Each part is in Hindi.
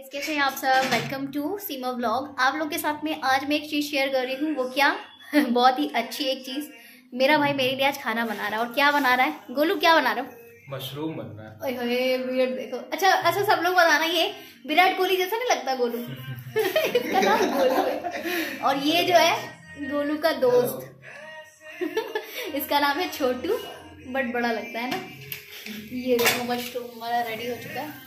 इस कैसे हैं आप सब वेलकम टू सीमा ब्लॉग आप लोग के साथ में आज मैं एक चीज़ शेयर कर रही हूँ वो क्या बहुत ही अच्छी एक चीज़ मेरा भाई मेरे लिए आज खाना बना रहा है और क्या बना रहा है गोलू क्या बना रहा हूँ मशरूम बन रहा है विराट देखो अच्छा अच्छा सब लोग बताना ये विराट कोहली जैसा नहीं लगता गोलू नाम गोलू और ये जो है गोलू का दोस्त इसका नाम है छोटू बट बड़ा लगता है ना ये देखो मशरूम हमारा रेडी हो चुका है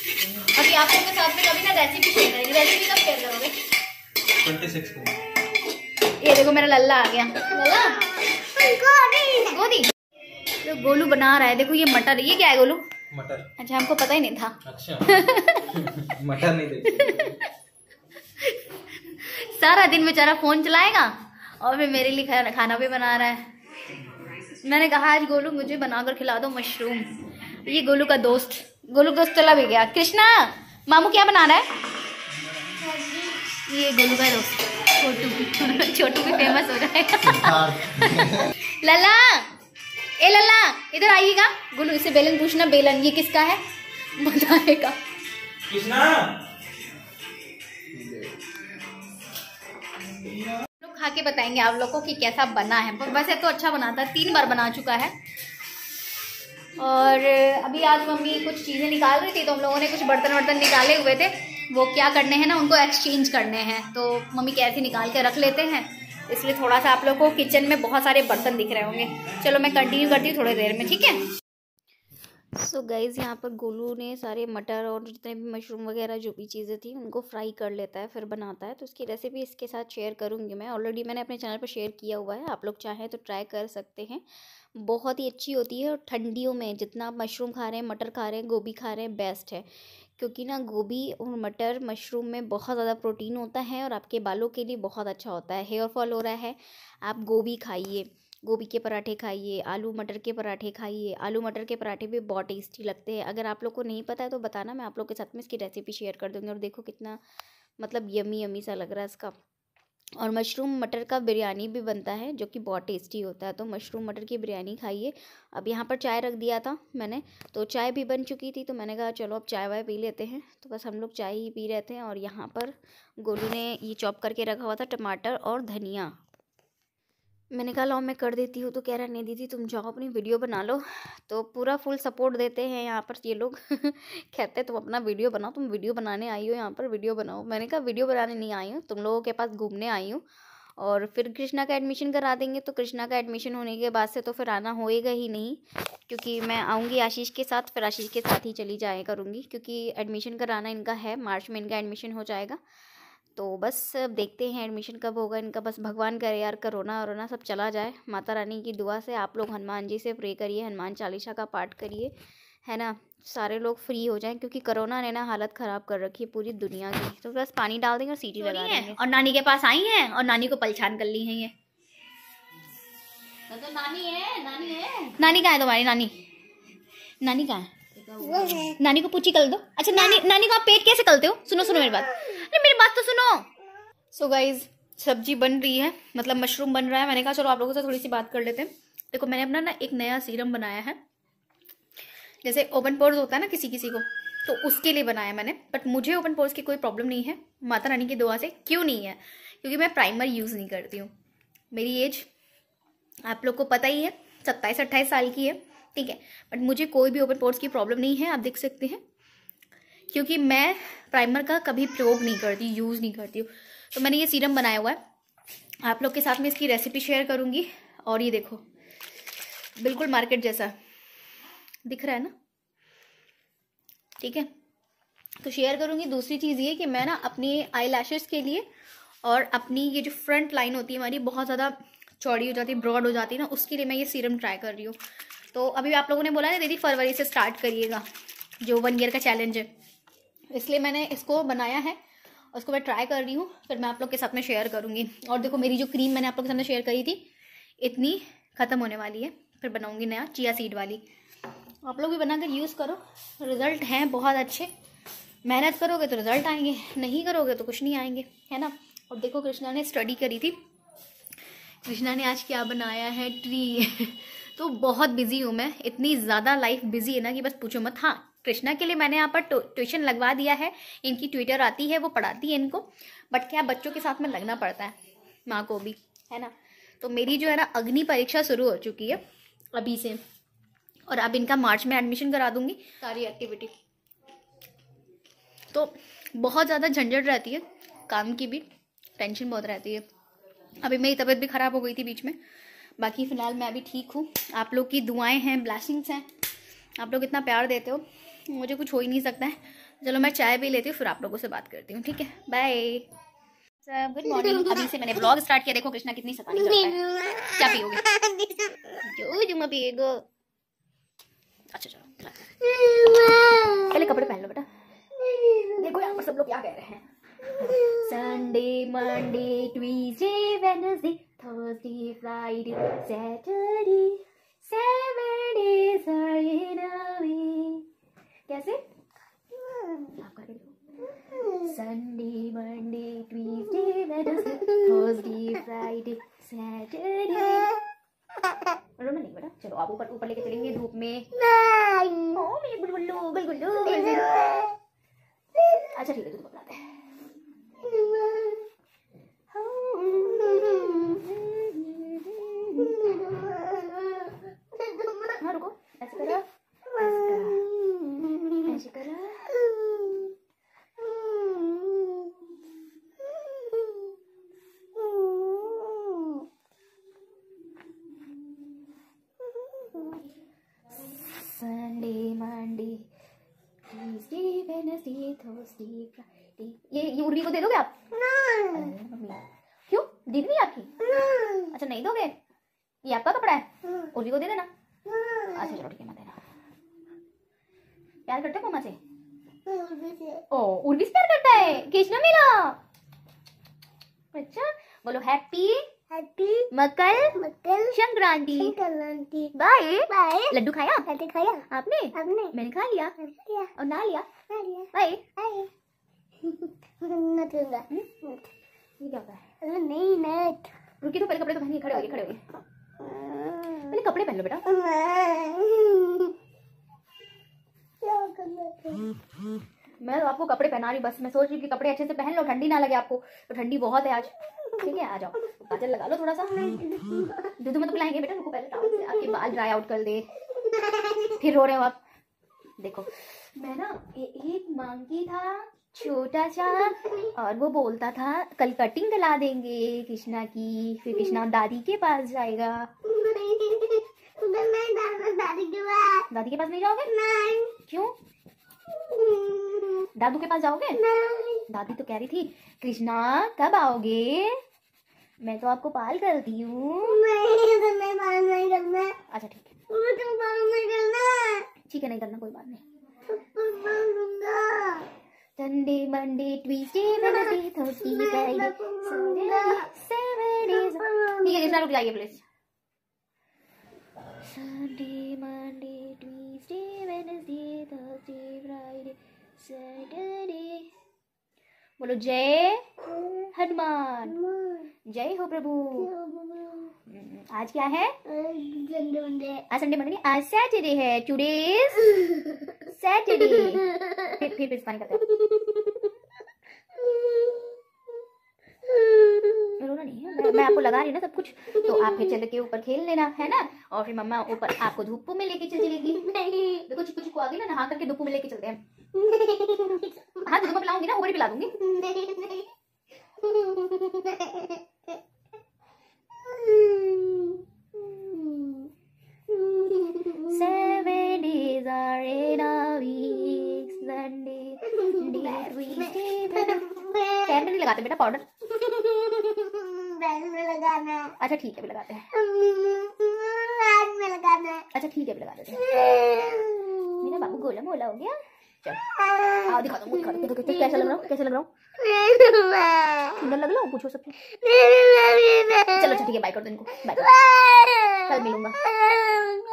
अभी आप लोगों के साथ में कभी ना रेसिपी शेयर करेंगे रेसिपी कब शेयर करोगे 26 को ये देखो मेरा लल्ला आ गया लल्ला गोदी तो गोलू बना रहा है देखो ये मटर ये क्या है गोलू मटर अच्छा हमको पता ही नहीं था अच्छा मटर नहीं सारा दिन बेचारा फोन चलाएगा और फिर मेरे लिए खाना भी बना रहा है मैंने कहा आज गोलू मुझे बनाकर खिला दो मशरूम ये गोलू का दोस्त गोलू रसगुल्ला भी गया कृष्णा मामू क्या बना रहा है ये गोलू का छोटू छोटू भी फेमस हो रहा है लला ए लला इधर आइएगा गोलू इसे बेलन पूछना बेलन ये किसका है बताएगा कृष्णा खा के बताएंगे आप लोगों को कि कैसा बना है वैसे तो अच्छा बना था तीन बार बना चुका है और अभी आज मम्मी कुछ चीज़ें निकाल रही थी तो हम लोगों ने कुछ बर्तन वर्तन निकाले हुए थे वो क्या करने हैं ना उनको एक्सचेंज करने हैं तो मम्मी कैसे निकाल के रख लेते हैं इसलिए थोड़ा सा आप लोग को किचन में बहुत सारे बर्तन दिख रहे होंगे चलो मैं कंटिन्यू करती हूँ थोड़ी देर में ठीक है सो गाइज यहाँ पर गोलू ने सारे मटर और जितने भी मशरूम वगैरह जो भी चीज़ें थी उनको फ्राई कर लेता है फिर बनाता है तो उसकी रेसिपी इसके साथ शेयर करूँगी मैं ऑलरेडी मैंने अपने चैनल पर शेयर किया हुआ है आप लोग चाहें तो ट्राई कर सकते हैं बहुत ही अच्छी होती है और ठंडियों में जितना आप मशरूम खा रहे हैं मटर खा रहे हैं गोभी खा रहे हैं बेस्ट है क्योंकि ना गोभी और मटर मशरूम में बहुत ज़्यादा प्रोटीन होता है और आपके बालों के लिए बहुत अच्छा होता है हेयर फॉल हो रहा है आप गोभी खाइए गोभी के पराठे खाइए आलू मटर के पराठे खाइए आलू मटर के पराठे भी बहुत टेस्टी लगते हैं अगर आप लोग को नहीं पता है तो बताना मैं आप लोग के साथ में इसकी रेसिपी शेयर कर दूँगी और देखो कितना मतलब यमी यमी सा लग रहा है इसका और मशरूम मटर का बिरयानी भी बनता है जो कि बहुत टेस्टी होता है तो मशरूम मटर की बिरयानी खाइए अब यहाँ पर चाय रख दिया था मैंने तो चाय भी बन चुकी थी तो मैंने कहा चलो अब चाय वाय पी लेते हैं तो बस हम लोग चाय ही पी रहे थे और यहाँ पर गोलू ने ये चॉप करके रखा हुआ था टमाटर और धनिया मैंने कहा लो मैं कर देती हूँ तो कह रहा नहीं दीदी तुम जाओ अपनी वीडियो बना लो तो पूरा फुल सपोर्ट देते हैं यहाँ पर ये लोग कहते हैं तुम अपना वीडियो बनाओ तुम वीडियो बनाने आई हो यहाँ पर वीडियो बनाओ मैंने कहा वीडियो बनाने नहीं आई हूँ तुम लोगों के पास घूमने आई हूँ और फिर कृष्णा का एडमिशन करा देंगे तो कृष्णा का एडमिशन होने के बाद से तो फिर आना होएगा ही नहीं क्योंकि मैं आऊँगी आशीष के साथ फिर आशीष के साथ ही चली जाया करूँगी क्योंकि एडमिशन कराना इनका है मार्च में इनका एडमिशन हो जाएगा तो बस देखते हैं एडमिशन कब होगा इनका बस भगवान करे यार करोना वरोना सब चला जाए माता रानी की दुआ से आप लोग हनुमान जी से प्रे करिए हनुमान चालीसा का पाठ करिए है ना सारे लोग फ्री हो जाएं क्योंकि कोरोना ने ना हालत खराब कर रखी है पूरी दुनिया की तो बस पानी डाल देंगे और सीटी लगा देंगे और नानी के पास आई हैं और नानी को पलछान कर ली है ये मतलब नानी है नानी है नानी कहाँ है तुम्हारी नानी नानी कहाँ है नानी को पूछी कल दो अच्छा नानी नानी को आप पेट कैसे कलते हो सुनो सुनो मेरी बात बात तो सुनो सो गाइज सब्जी बन रही है मतलब मशरूम बन रहा है मैंने कहा चलो आप लोगों से थोड़ी सी बात कर लेते हैं देखो मैंने अपना ना एक नया सीरम बनाया है जैसे ओपन पोर्स होता है ना किसी किसी को तो उसके लिए बनाया मैंने बट मुझे ओपन पोर्स की कोई प्रॉब्लम नहीं है माता रानी की दुआ से क्यों नहीं है क्योंकि मैं प्राइमर यूज़ नहीं करती हूँ मेरी एज आप लोग को पता ही है सत्ताईस अट्ठाईस साल की है ठीक है बट मुझे कोई भी ओपन पोर्स की प्रॉब्लम नहीं है आप देख सकते हैं क्योंकि मैं प्राइमर का कभी प्रयोग नहीं करती यूज़ नहीं करती हूँ तो मैंने ये सीरम बनाया हुआ है आप लोग के साथ में इसकी रेसिपी शेयर करूँगी और ये देखो बिल्कुल मार्केट जैसा दिख रहा है ना ठीक है तो शेयर करूँगी दूसरी चीज़ ये कि मैं ना अपनी आई के लिए और अपनी ये जो फ्रंट लाइन होती है हमारी बहुत ज़्यादा चौड़ी हो जाती है ब्रॉड हो जाती है ना उसके लिए मैं ये सीरम ट्राई कर रही हूँ तो अभी आप लोगों ने बोला ना दीदी फरवरी से स्टार्ट करिएगा जो वन ईयर का चैलेंज है इसलिए मैंने इसको बनाया है उसको मैं ट्राई कर रही हूँ फिर मैं आप लोग के साथ में शेयर करूँगी और देखो मेरी जो क्रीम मैंने आप लोग के सामने शेयर करी थी इतनी ख़त्म होने वाली है फिर बनाऊँगी नया चिया सीड वाली आप लोग भी बनाकर यूज़ करो रिज़ल्ट हैं बहुत अच्छे मेहनत करोगे तो रिज़ल्ट आएंगे नहीं करोगे तो कुछ नहीं आएंगे है ना और देखो कृष्णा ने स्टडी करी थी कृष्णा ने आज क्या बनाया है ट्री तो बहुत बिजी हूँ मैं इतनी ज़्यादा लाइफ बिजी है ना कि बस पूछो मत हाँ कृष्णा के लिए मैंने यहाँ पर ट्यूशन लगवा दिया है इनकी ट्विटर आती है वो पढ़ाती है इनको बट क्या बच्चों के साथ में लगना पड़ता है माँ को भी है ना तो मेरी जो है ना अग्नि परीक्षा शुरू हो चुकी है अभी से और अब इनका मार्च में एडमिशन करा दूंगी सारी एक्टिविटी तो बहुत ज़्यादा झंझट रहती है काम की भी टेंशन बहुत रहती है अभी मेरी तबीयत भी ख़राब हो गई थी बीच में बाकी फ़िलहाल मैं अभी ठीक हूँ आप लोग की दुआएं हैं ब्लैसिंग्स हैं आप लोग इतना प्यार देते हो मुझे कुछ हो ही नहीं सकता है चलो मैं चाय भी लेती हूँ फिर आप लोगों से बात करती हूँ ठीक है बाय गुड मॉर्निंग अभी से मैंने ब्लॉग स्टार्ट किया देखो कृष्णा कितनी सफाई करता है क्या पियोगे जो जुमा पिएगो अच्छा चलो पहले कपड़े पहन लो बेटा देखो यहाँ पर सब लोग क्या कह रहे हैं Sunday Monday Tuesday, Wednesday Thursday Friday Saturday ऊपर ऊपर लेके चलेंगे Wednesday, Thursday, Friday. ये ये उर्मी को दे दोगे आप मम्मी क्यों दी नहीं आपकी अच्छा नहीं दोगे ये आपका कपड़ा है हाँ। उर्मी को दे देना हाँ। अच्छा चलो ठीक है मैं देना प्यार करते हो मम्मा से हाँ, ओ उर्मी से प्यार करता है किसने मिला अच्छा बोलो happy happy Makar Makar Sankranti Sankranti bye bye लड्डू खाया लड्डू खाया आपने आपने मैंने खा लिया लिया और ना लिया ना लिया बाय बाय ना दूंगा ये क्या होता अरे नहीं नेट रुकिए तो पहले कपड़े तो पहनिए खड़े हो खड़े होइए पहले कपड़े पहन लो बेटा क्या करना है हम्म, हम्म। मैं तो आपको कपड़े पहना रही बस मैं सोच रही कि कपड़े अच्छे से पहन लो ठंडी ना लगे आपको तो ठंडी बहुत है आज ठीक है आ जाओ काजल लगा लो थोड़ा सा दूध में तो पिलाएंगे बेटा रुको पहले आपके बाल ड्राई आउट कर दे फिर रो रहे हो आप देखो मैं ना एक मांगी था छोटा सा और वो बोलता था कल कटिंग दिला देंगे कृष्णा की फिर कृष्णा दादी के पास जाएगा दादी के पास नहीं जाओगे क्यों दादू के पास जाओगे दादी तो कह रही थी कृष्णा कब आओगे मैं तो आपको पाल करती हूँ तो अच्छा ठीक है तो ठीक है नहीं करना कोई बात नहीं तो Sunday Monday Tuesday Wednesday Thursday Friday Sunday ठीक है कृष्णा रुक जाइए प्लीज संडे मंडे बोलो जय हनुमान जय हो प्रभु हम्म, आज क्या है आज संडे मंडे आज सैटरडे है टुडे सैटरडे फिर फिर पानी करते हैं लगा रही ना सब कुछ तो आप फिर चल के ऊपर खेल लेना है ना और फिर मम्मा ऊपर आपको धूप में लेके चल चलेगी कुछ कुछ को आगे ना नहा करके धूप में लेके चलते हैं हाँ धूप पिलाऊंगी ना ऊपर पिला दूंगी लगाते बेटा पाउडर अच्छा ठीक है लगाते हैं अच्छा ठीक है लगा देते हैं मेरा बाबू गोला मोला हो गया चल कैसा लग रहा हूँ कैसे लग रहा हूँ सुंदर लग रहा हूँ पूछो सबसे चलो अच्छा ठीक है बाय कर दो इनको बाय कल मिलूंगा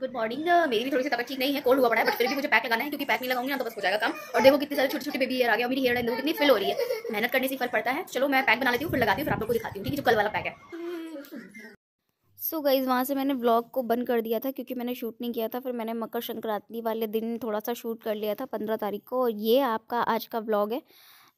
गुड मॉर्निंग मेरी भी थोड़ी सी तबियत ठीक नहीं है कोल्ड हुआ पड़ा है बट फिर भी मुझे पैक लगाना है क्योंकि पैक नहीं लगाऊंगी ना तो बस हो जाएगा काम और देखो कितने सारे छोटे छोटे बेबी हेयर आ गया मेरी हेयर देखो कितनी फिल हो रही है मेहनत करने से फर्क पड़ता है चलो मैं पैक बना लेती हूँ फिर लगाती हूँ फिर आप लोग को दिखाती हूँ ठीक है जो कल वाला पैक है सो so गाइज़ वहाँ से मैंने व्लॉग को बंद कर दिया था क्योंकि मैंने शूट नहीं किया था फिर मैंने मकर संक्रांति वाले दिन थोड़ा सा शूट कर लिया था पंद्रह तारीख को और ये आपका आज का व्लॉग है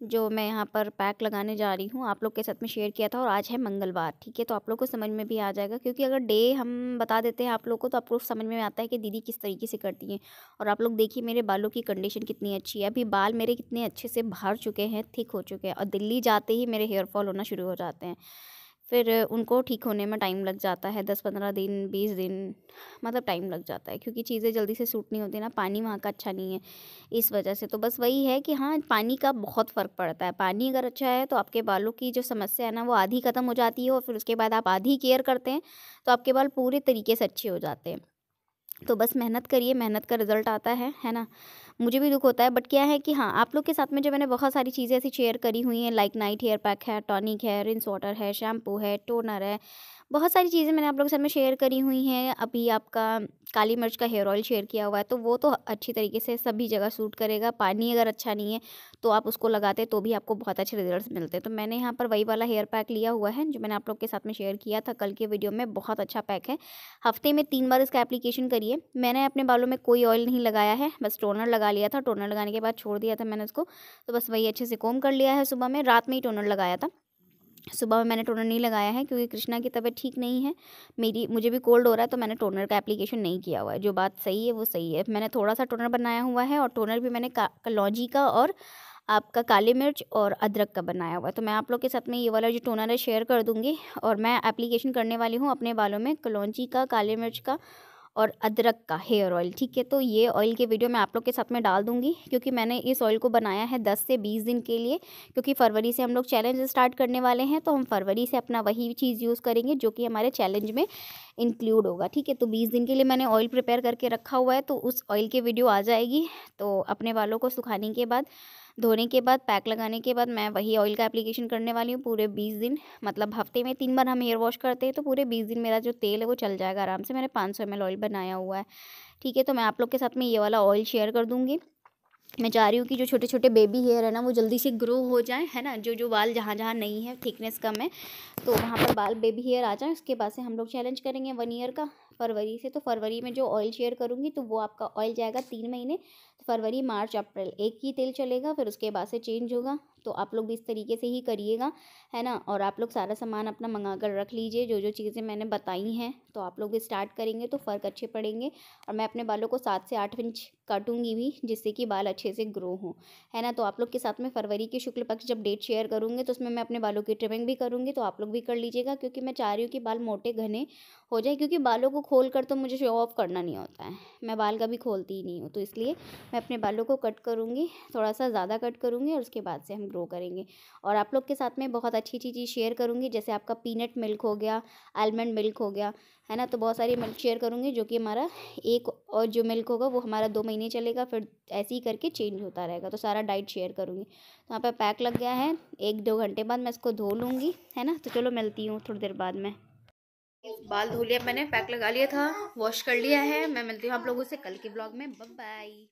जो मैं यहाँ पर पैक लगाने जा रही हूँ आप लोग के साथ में शेयर किया था और आज है मंगलवार ठीक है तो आप लोग को समझ में भी आ जाएगा क्योंकि अगर डे हम बता देते हैं आप लोग को तो आप लोग समझ में आता है कि दीदी किस तरीके से करती हैं और आप लोग देखिए मेरे बालों की कंडीशन कितनी अच्छी है अभी बाल मेरे कितने अच्छे से भर चुके हैं थिक हो चुके हैं और दिल्ली जाते ही मेरे हेयरफॉल होना शुरू हो जाते हैं फिर उनको ठीक होने में टाइम लग जाता है दस पंद्रह दिन बीस दिन मतलब टाइम लग जाता है क्योंकि चीज़ें जल्दी से सूट नहीं होती ना पानी वहाँ का अच्छा नहीं है इस वजह से तो बस वही है कि हाँ पानी का बहुत फ़र्क पड़ता है पानी अगर अच्छा है तो आपके बालों की जो समस्या है ना वो आधी ख़त्म हो जाती है और फिर उसके बाद आप आधी केयर करते हैं तो आपके बाल पूरे तरीके से अच्छे हो जाते हैं तो बस मेहनत करिए मेहनत का रिज़ल्ट आता है है ना मुझे भी दुख होता है बट क्या है कि हाँ आप लोग के साथ में जो मैंने बहुत सारी चीज़ें ऐसी शेयर करी हुई हैं लाइक नाइट हेयर पैक है टॉनिक है रिंस वाटर है शैम्पू है टोनर है बहुत सारी चीज़ें मैंने आप लोगों के साथ में शेयर करी हुई हैं अभी आपका काली मिर्च का हेयर ऑयल शेयर किया हुआ है तो वो तो अच्छी तरीके से सभी जगह सूट करेगा पानी अगर अच्छा नहीं है तो आप उसको लगाते तो भी आपको बहुत अच्छे रिजल्ट मिलते हैं तो मैंने यहाँ पर वही वाला हेयर पैक लिया हुआ है जो मैंने आप लोग के साथ में शेयर किया था कल के वीडियो में बहुत अच्छा पैक है हफ्ते में तीन बार इसका एप्लीकेशन करिए मैंने अपने बालों में कोई ऑयल नहीं लगाया है बस टोनर लगा लिया था टोनर लगाने के बाद छोड़ दिया था मैंने उसको तो बस वही अच्छे से कोम कर लिया है सुबह में रात में ही टोनर लगाया था सुबह में मैंने टोनर नहीं लगाया है क्योंकि कृष्णा की तबीयत ठीक नहीं है मेरी मुझे भी कोल्ड हो रहा है तो मैंने टोनर का एप्लीकेशन नहीं किया हुआ है जो बात सही है वो सही है मैंने थोड़ा सा टोनर बनाया हुआ है और टोनर भी मैंने का, का और आपका काली मिर्च और अदरक का बनाया हुआ है तो मैं आप लोग के साथ में ये वाला जो टोनर है शेयर कर दूँगी और मैं एप्लीकेशन करने वाली हूँ अपने बालों में कलौजी का काली मिर्च का और अदरक का हेयर ऑयल ठीक है तो ये ऑयल की वीडियो मैं आप लोग के साथ में डाल दूँगी क्योंकि मैंने इस ऑयल को बनाया है दस से बीस दिन के लिए क्योंकि फरवरी से हम लोग चैलेंज स्टार्ट करने वाले हैं तो हम फरवरी से अपना वही चीज़ यूज़ करेंगे जो कि हमारे चैलेंज में इंक्लूड होगा ठीक है तो बीस दिन के लिए मैंने ऑयल प्रिपेयर करके रखा हुआ है तो उस ऑयल की वीडियो आ जाएगी तो अपने बालों को सुखाने के बाद धोने के बाद पैक लगाने के बाद मैं वही ऑयल का एप्लीकेशन करने वाली हूँ पूरे बीस दिन मतलब हफ्ते में तीन बार हम हेयर वॉश करते हैं तो पूरे बीस दिन मेरा जो तेल है वो चल जाएगा आराम से मैंने पाँच सौ ऑयल बनाया हुआ है ठीक है तो मैं आप लोग के साथ में ये वाला ऑयल शेयर कर दूँगी मैं चाह रही हूँ कि जो छोटे छोटे बेबी हेयर है ना वो जल्दी से ग्रो हो जाए है ना जो जो बाल जहाँ जहाँ नहीं है थिकनेस कम है तो वहाँ पर बाल बेबी हेयर आ जाए उसके बाद से हम लोग चैलेंज करेंगे वन ईयर का फरवरी से तो फरवरी में जो ऑयल शेयर करूँगी तो वो आपका ऑयल जाएगा तीन महीने तो फरवरी मार्च अप्रैल एक ही तेल चलेगा फिर उसके बाद से चेंज होगा तो आप लोग भी इस तरीके से ही करिएगा है ना और आप लोग सारा सामान अपना मंगा कर रख लीजिए जो जो चीज़ें मैंने बताई हैं तो आप लोग स्टार्ट करेंगे तो फ़र्क अच्छे पड़ेंगे और मैं अपने बालों को सात से आठ इंच काटूंगी भी जिससे कि बाल अच्छे से ग्रो हों है ना तो आप लोग के साथ में फरवरी के शुक्ल पक्ष जब डेट शेयर करूँगी तो उसमें मैं अपने बालों की ट्रिमिंग भी करूँगी तो आप लोग भी कर लीजिएगा क्योंकि मैं चाह रही हूँ कि बाल मोटे घने हो जाए क्योंकि बालों को खोल कर तो मुझे शो ऑफ करना नहीं होता है मैं बाल कभी खोलती ही नहीं हूँ तो इसलिए मैं अपने बालों को कट करूँगी थोड़ा सा ज़्यादा कट करूँगी और उसके बाद से हम ग्रो करेंगे और आप लोग के साथ में बहुत अच्छी अच्छी चीज़ शेयर करूँगी जैसे आपका पीनट मिल्क हो गया आलमंड मिल्क हो गया है ना तो बहुत सारी मिल्क शेयर करूँगी जो कि हमारा एक और जो मिल्क होगा वो हमारा दो महीने चलेगा फिर ऐसे ही करके चेंज होता रहेगा तो सारा डाइट शेयर करूँगी तो वहाँ पर पैक लग गया है एक दो घंटे बाद मैं इसको धो लूँगी है ना तो चलो मिलती हूँ थोड़ी देर बाद में बाल धो लिया मैंने पैक लगा लिया था वॉश कर लिया है मैं मिलती हूँ आप लोगों से कल के ब्लॉग में बाय